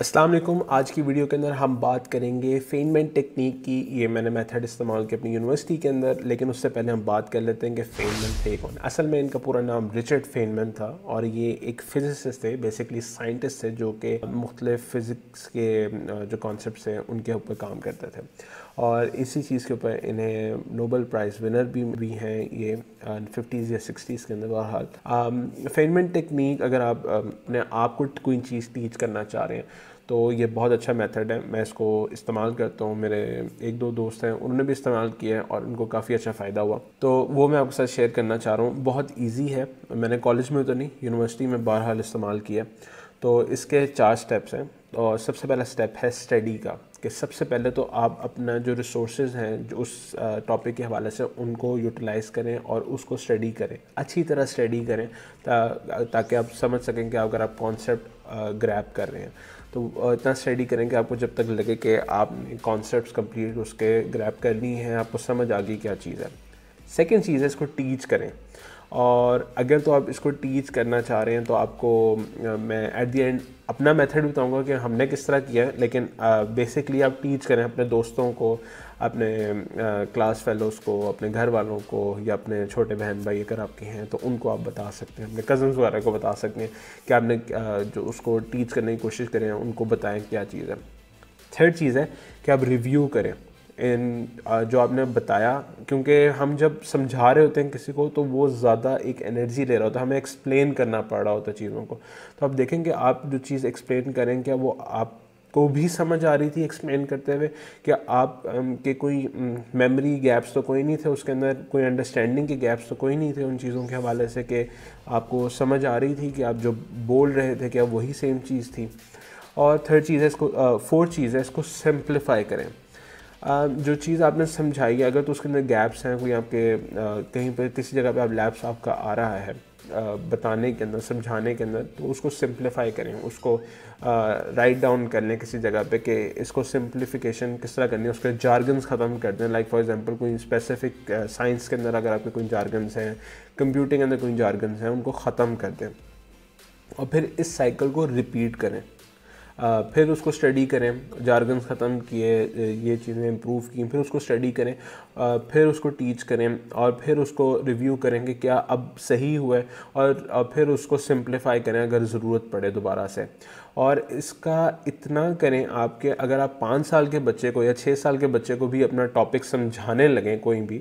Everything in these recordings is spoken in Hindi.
अस्सलाम वालेकुम आज की वीडियो के अंदर हम बात करेंगे फेनमेंट टेक्निक की ये मैंने मेथड इस्तेमाल की अपनी यूनिवर्सिटी के अंदर लेकिन उससे पहले हम बात कर लेते हैं कि फेनमेंट थे कौन असल में इनका पूरा नाम रिचर्ड फेनमैन था और ये एक फिजिसिस्ट थे बेसिकली साइंटिस्ट थे जो कि मुख्तलिफ फ़िज़िक्स के जो कॉन्सेप्ट हैं उनके ऊपर काम करते थे और इसी चीज़ के ऊपर इन्हें नोबल प्राइज़ विनर भी भी हैं ये फिफ्टीज़ या सिक्सटीज़ के अंदर बहरहाल फेनमेंट टेक्निक अगर आप अपने आप कोई चीज़ टीच करना चाह रहे हैं तो ये बहुत अच्छा मेथड है मैं इसको इस्तेमाल करता हूँ मेरे एक दो दोस्त हैं उन्होंने भी इस्तेमाल किया है और उनको काफ़ी अच्छा फ़ायदा हुआ तो वो मैं आपके साथ शेयर करना चाह रहा हूँ बहुत ईजी है मैंने कॉलेज में तो नहीं यूनिवर्सिटी में बहरहाल इस्तेमाल किया तो इसके चार स्टेप्स हैं और सबसे पहला स्टेप है स्टडी का कि सबसे पहले तो आप अपना जो रिसोर्सेज हैं जो उस टॉपिक के हवाले से उनको यूटिलाइज़ करें और उसको स्टडी करें अच्छी तरह स्टडी करें ता, ताकि आप समझ सकें कि अगर आप कॉन्सेप्ट ग्रैप कर रहे हैं तो इतना स्टडी करें कि आपको जब तक लगे कि आपने कॉन्सेप्ट कंप्लीट उसके ग्रैप करनी है आपको समझ आ गई क्या चीज़ है सेकेंड चीज़ है इसको टीच करें और अगर तो आप इसको टीच करना चाह रहे हैं तो आपको मैं एट दी एंड अपना मेथड बताऊंगा कि हमने किस तरह किया है लेकिन बेसिकली आप टीच करें अपने दोस्तों को अपने क्लास फेलोज़ को अपने घर वालों को या अपने छोटे बहन भाई अगर आपके हैं तो उनको आप बता सकते हैं अपने कज़न्स वगैरह को बता सकते हैं कि आपने जो उसको टीच करने की कोशिश करें उनको बताएं क्या चीज़ है थर्ड चीज़ है कि आप रिव्यू करें इन जो आपने बताया क्योंकि हम जब समझा रहे होते हैं किसी को तो वो ज़्यादा एक एनर्जी ले रहा होता है हमें एक्सप्लेन करना पड़ रहा होता है चीज़ों को तो आप देखेंगे आप जो चीज़ एक्सप्लेन करें क्या वो आप को भी समझ आ रही थी एक्सप्लेन करते हुए कि आप के कोई मेमोरी गैप्स तो कोई नहीं थे उसके अंदर कोई अंडरस्टैंडिंग के गैप्स तो कोई नहीं थे उन चीज़ों के हवाले से कि आपको समझ आ रही थी कि आप जो बोल रहे थे क्या वही सेम चीज़ थी और थर्ड चीज़ है इसको फोर्थ चीज़ है इसको सिंप्लीफाई करें जो चीज़ आपने समझाई है अगर तो उसके अंदर गैप्स हैं कोई आपके कहीं पर किसी जगह पर आप लैप्स आपका आ रहा है बताने के अंदर समझाने के अंदर तो उसको सिंप्लीफाई करें उसको राइट डाउन कर लें किसी जगह पे कि इसको सिंप्लीफिकेशन किस तरह करनी है उसके जार्गन्स ख़त्म कर दें लाइक फॉर एग्जांपल कोई स्पेसिफिक साइंस के अंदर अगर आपके कोई जार्गन्स हैं कंप्यूटिंग के अंदर कोई जार्गन्स हैं उनको ख़त्म कर दें और फिर इस साइकिल को रिपीट करें फिर उसको स्टडी करें जार्गन्स ख़त्म किए ये चीज़ें इम्प्रूव की फिर उसको स्टडी करें फिर उसको टीच करें और फिर उसको रिव्यू करें कि क्या अब सही हुआ है और फिर उसको सिंप्लीफाई करें अगर ज़रूरत पड़े दोबारा से और इसका इतना करें आपके अगर आप पाँच साल के बच्चे को या छः साल के बच्चे को भी अपना टॉपिक समझाने लगें कोई भी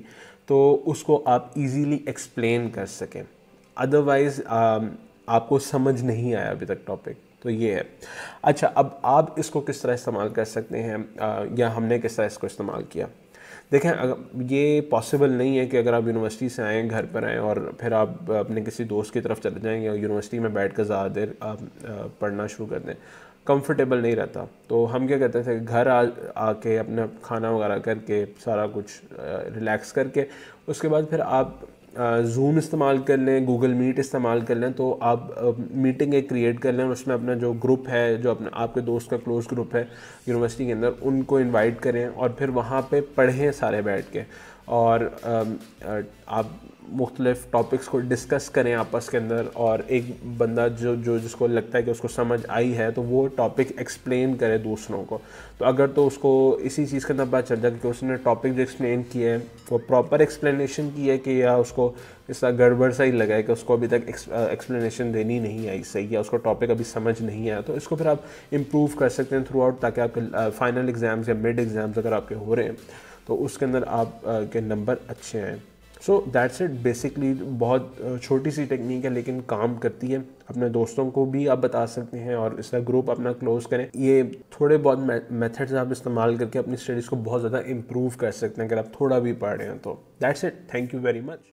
तो उसको आप इजीली एक्सप्लेन कर सकें अदरवाइज़ आपको समझ नहीं आया अभी तक टॉपिक तो ये है अच्छा अब आप इसको किस तरह इस्तेमाल कर सकते हैं आ, या हमने किस तरह इसको इस्तेमाल किया देखें अगर ये पॉसिबल नहीं है कि अगर आप यूनिवर्सिटी से आएँ घर पर आएँ और फिर आप अपने किसी दोस्त की तरफ चले जाएँ या यूनिवर्सिटी में बैठ कर ज़्यादा देर आप पढ़ना शुरू कर दें कंफर्टेबल नहीं रहता तो हम क्या करते थे घर आ आके अपना खाना वगैरह करके सारा कुछ रिलैक्स करके उसके बाद फिर आप जूम इस्तेमाल कर लें गूगल मीट इस्तेमाल कर लें तो आप मीटिंग एक क्रिएट कर लें उसमें अपना जो ग्रुप है जो अपने आपके दोस्त का क्लोज ग्रुप है यूनिवर्सिटी के अंदर उनको इनवाइट करें और फिर वहाँ पे पढ़ें सारे बैठ के और आप मुख्तलिफ टॉपिक्स को डिस्कस करें आपस के अंदर और एक बंदा जो जो जिसको लगता है कि उसको समझ आई है तो वो टॉपिक एक्सप्लेन करे दूसरों को तो अगर तो उसको इसी चीज़ का अंदर पता चल जाए कि उसने टॉपिक जो एक्सप्लेन किए हैं वो प्रॉपर एक्सप्लेनेशन की है कि या उसको इसका गड़बड़ सा ही लगा है कि उसको अभी तक एक्सप्लेनेशन देनी नहीं आई सही या उसको टॉपिक अभी समझ नहीं आया तो इसको फिर आप इम्प्रूव कर सकते हैं थ्रू आउट ताकि आपके फाइनल एग्ज़ाम्स या मिड एग्ज़ाम्स अगर आपके हो रहे हैं तो उसके अंदर आप के नंबर अच्छे आएँ सो दैट्स इट बेसिकली बहुत छोटी सी टेक्निक है लेकिन काम करती है अपने दोस्तों को भी आप बता सकते हैं और इसका ग्रुप अपना क्लोज करें ये थोड़े बहुत मेथड्स आप इस्तेमाल करके अपनी स्टडीज़ को बहुत ज़्यादा इम्प्रूव कर सकते हैं अगर आप थोड़ा भी पढ़ रहे हैं तो that's it thank you very much